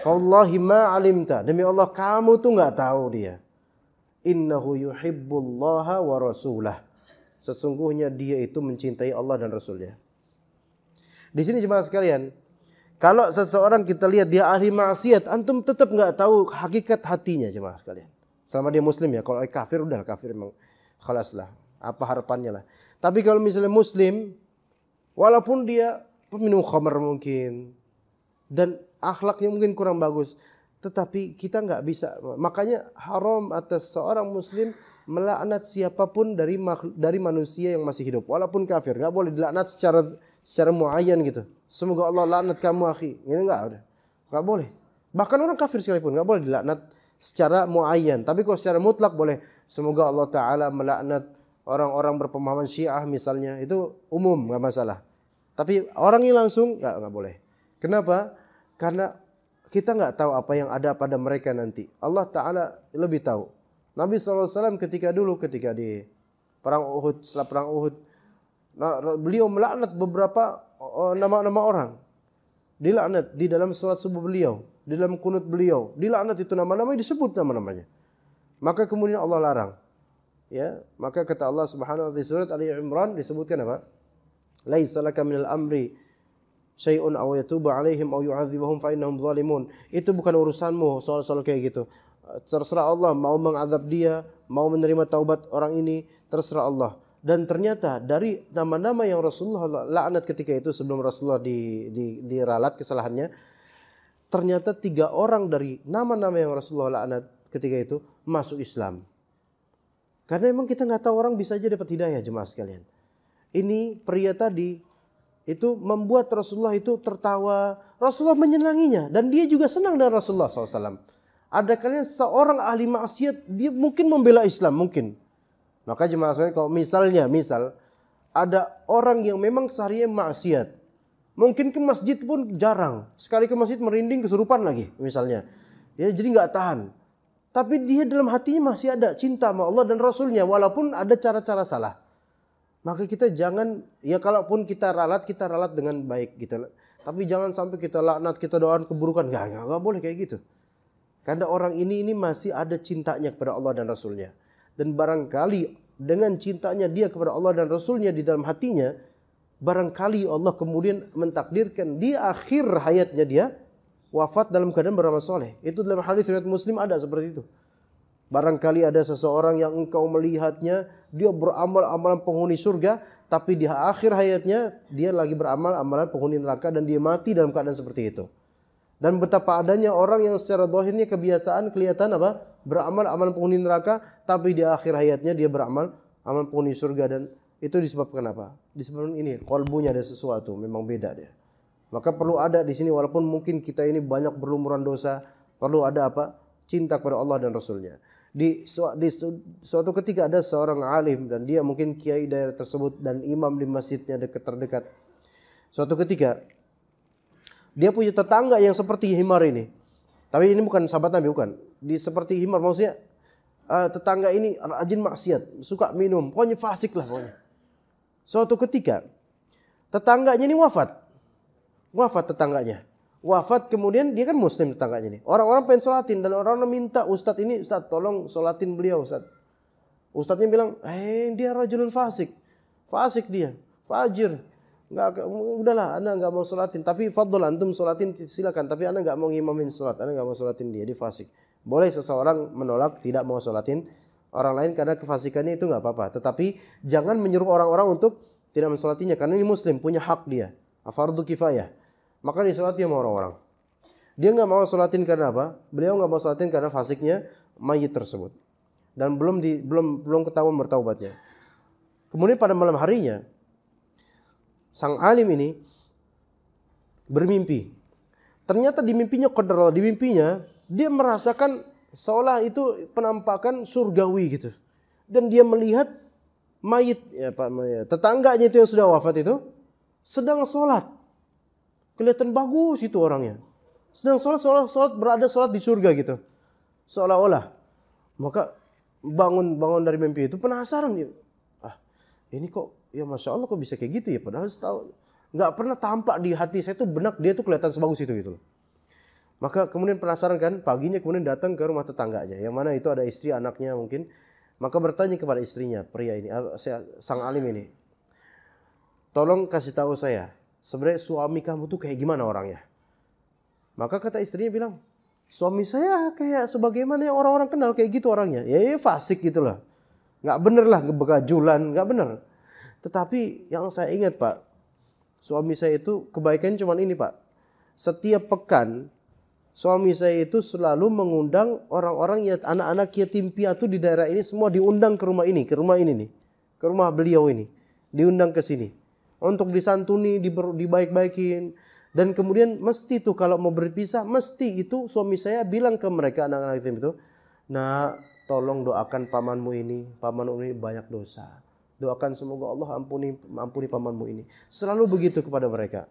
Wallahi ma alimta. Demi Allah kamu tuh nggak tahu dia. Innahu yuhibbullaha wa rasulah. Sesungguhnya dia itu mencintai Allah dan Rasulnya. Di sini jemaah sekalian, kalau seseorang kita lihat dia ahli maksiat, antum tetap nggak tahu hakikat hatinya jemaah sekalian. Selama dia muslim ya, kalau kafir udah kafir memang khalas lah. Apa harapannya lah. Tapi kalau misalnya muslim, walaupun dia peminum khamar mungkin dan akhlaknya mungkin kurang bagus, tetapi kita nggak bisa. Makanya haram atas seorang muslim melaknat siapapun dari dari manusia yang masih hidup, walaupun kafir. Nggak boleh dilaknat secara secara muayyan gitu. Semoga Allah laknat kamu akhi. Ini gitu nggak ada. Nggak boleh. Bahkan orang kafir sekalipun nggak boleh dilaknat secara muayyan. Tapi kalau secara mutlak boleh. Semoga Allah Taala melaknat orang-orang berpemahaman Syiah misalnya itu umum nggak masalah. Tapi orang yang langsung nggak nggak boleh. Kenapa? Karena kita nggak tahu apa yang ada pada mereka nanti. Allah Taala lebih tahu. Nabi SAW ketika dulu ketika di perang Uhud, setelah perang Uhud, beliau melaknat beberapa nama-nama orang. Dilaknat di dalam surat subuh beliau, di dalam kunut beliau, dilaknat itu nama nama disebut nama-namanya. Maka kemudian Allah larang. Ya, maka kata Allah Subhanahu wa taala di surat Ali Imran disebutkan apa? Laisa laka minal amri syai'un aw yatubu alaihim aw yu'adzibahum fa innahum zalimun. Itu bukan urusanmu soal-soal kayak gitu. Terserah Allah mau mengadab dia, mau menerima taubat orang ini, terserah Allah. Dan ternyata dari nama-nama yang Rasulullah laknat ketika itu sebelum Rasulullah di, di, diralat kesalahannya, ternyata tiga orang dari nama-nama yang Rasulullah laknat ketika itu masuk Islam. Karena memang kita nggak tahu orang bisa aja dapat hidayah jemaah sekalian. Ini pria tadi itu membuat Rasulullah itu tertawa. Rasulullah menyenanginya dan dia juga senang dengan Rasulullah SAW. Ada kalian seorang ahli maksiat dia mungkin membela Islam mungkin. Maka jemaah sekalian kalau misalnya misal ada orang yang memang sehari maksiat. Mungkin ke masjid pun jarang. Sekali ke masjid merinding kesurupan lagi misalnya. Ya jadi nggak tahan. Tapi dia dalam hatinya masih ada cinta sama Allah dan Rasulnya walaupun ada cara-cara salah maka kita jangan ya kalaupun kita ralat kita ralat dengan baik gitu tapi jangan sampai kita laknat kita doakan keburukan gak, nggak, nggak boleh kayak gitu karena orang ini ini masih ada cintanya kepada Allah dan Rasulnya dan barangkali dengan cintanya dia kepada Allah dan Rasulnya di dalam hatinya barangkali Allah kemudian mentakdirkan di akhir hayatnya dia wafat dalam keadaan beramal soleh itu dalam hadis riwayat Muslim ada seperti itu Barangkali ada seseorang yang engkau melihatnya, dia beramal amalan penghuni surga, tapi di akhir hayatnya dia lagi beramal amalan penghuni neraka dan dia mati dalam keadaan seperti itu. Dan betapa adanya orang yang secara dohirnya kebiasaan kelihatan apa? Beramal amalan penghuni neraka, tapi di akhir hayatnya dia beramal amalan penghuni surga dan itu disebabkan apa? Disebabkan ini, kolbunya ada sesuatu, memang beda dia. Maka perlu ada di sini walaupun mungkin kita ini banyak berlumuran dosa, perlu ada apa? Cinta kepada Allah dan Rasulnya di, su, di su, suatu ketika ada seorang alim dan dia mungkin kiai daerah tersebut dan imam di masjidnya dekat terdekat. Suatu ketika dia punya tetangga yang seperti himar ini. Tapi ini bukan sahabat Nabi bukan. Di seperti himar maksudnya uh, tetangga ini rajin maksiat, suka minum, pokoknya fasik lah pokoknya. Suatu ketika tetangganya ini wafat. Wafat tetangganya wafat kemudian dia kan muslim tetangganya nih. Orang-orang pengen solatin dan orang-orang minta ustadz ini ustadz tolong solatin beliau ustadz. Ustadznya bilang, eh dia rajulun fasik, fasik dia, fajir. enggak udahlah, anda nggak mau solatin. Tapi fadl antum solatin silakan. Tapi anda enggak mau ngimamin solat, anda enggak mau solatin dia, dia fasik. Boleh seseorang menolak, tidak mau solatin orang lain karena kefasikannya itu nggak apa-apa. Tetapi jangan menyuruh orang-orang untuk tidak mensolatinya karena ini muslim punya hak dia. Fardu kifayah. Maka disolati sama orang-orang. Dia nggak mau sholatin karena apa? Beliau nggak mau sholatin karena fasiknya mayit tersebut dan belum di, belum belum ketahuan bertaubatnya. Kemudian pada malam harinya sang alim ini bermimpi. Ternyata di mimpinya qadarullah, di mimpinya dia merasakan seolah itu penampakan surgawi gitu. Dan dia melihat mayit ya, ya, tetangganya itu yang sudah wafat itu sedang sholat Kelihatan bagus itu orangnya. Sedang sholat, sholat, sholat berada sholat di surga gitu. Seolah-olah. Maka bangun bangun dari mimpi itu penasaran dia. Ah, ini kok ya masya Allah kok bisa kayak gitu ya. Padahal setahu nggak pernah tampak di hati saya tuh benak dia tuh kelihatan sebagus itu gitu loh. Maka kemudian penasaran kan, paginya kemudian datang ke rumah tetangganya, yang mana itu ada istri anaknya mungkin. Maka bertanya kepada istrinya, pria ini, ah, sang alim ini, tolong kasih tahu saya, sebenarnya suami kamu tuh kayak gimana orangnya? Maka kata istrinya bilang, suami saya kayak sebagaimana yang orang-orang kenal kayak gitu orangnya. Ya, ya fasik gitu loh. Nggak bener lah kebegajulan, nggak bener. Tetapi yang saya ingat pak, suami saya itu kebaikan cuman ini pak. Setiap pekan suami saya itu selalu mengundang orang-orang anak-anak yatim piatu di daerah ini semua diundang ke rumah ini, ke rumah ini nih, ke rumah beliau ini, diundang ke sini untuk disantuni, dibaik-baikin. Dan kemudian mesti tuh kalau mau berpisah, mesti itu suami saya bilang ke mereka anak-anak itu, itu, nah tolong doakan pamanmu ini, pamanmu ini banyak dosa. Doakan semoga Allah ampuni ampuni pamanmu ini. Selalu begitu kepada mereka.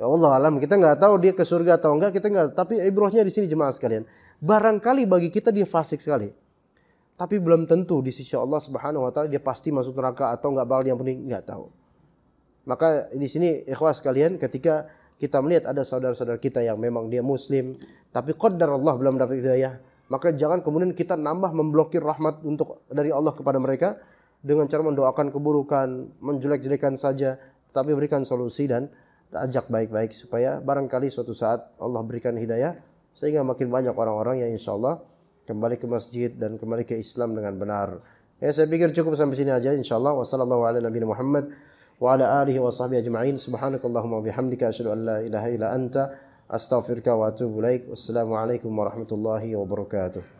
Ya Allah alam kita nggak tahu dia ke surga atau enggak kita nggak tapi ibrohnya di sini jemaah sekalian barangkali bagi kita dia fasik sekali tapi belum tentu di sisi Allah Subhanahu wa taala dia pasti masuk neraka atau nggak bakal diampuni nggak tahu maka di sini ikhwas kalian ketika kita melihat ada saudara-saudara kita yang memang dia muslim tapi qadar Allah belum dapat hidayah, maka jangan kemudian kita nambah memblokir rahmat untuk dari Allah kepada mereka dengan cara mendoakan keburukan, menjelek-jelekan saja, tetapi berikan solusi dan ajak baik-baik supaya barangkali suatu saat Allah berikan hidayah sehingga makin banyak orang-orang yang insya Allah kembali ke masjid dan kembali ke Islam dengan benar. Ya saya pikir cukup sampai sini aja insyaallah. Wassalamualaikum warahmatullahi wabarakatuh. وعلى آله وصحبه أجمعين سبحانك اللهم وبحمدك أشهد أن لا إله إلا أنت أستغفرك وأتوب إليك والسلام عليكم ورحمة الله وبركاته